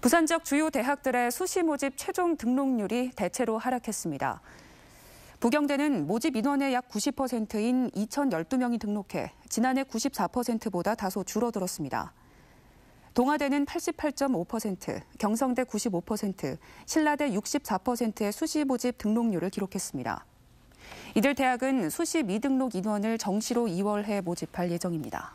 부산 지역 주요 대학들의 수시 모집 최종 등록률이 대체로 하락했습니다. 부경대는 모집 인원의 약 90%인 2,012명이 등록해 지난해 94%보다 다소 줄어들었습니다. 동아대는 88.5%, 경성대 95%, 신라대 64%의 수시 모집 등록률을 기록했습니다. 이들 대학은 수시 미등록 인원을 정시로 2월에 모집할 예정입니다.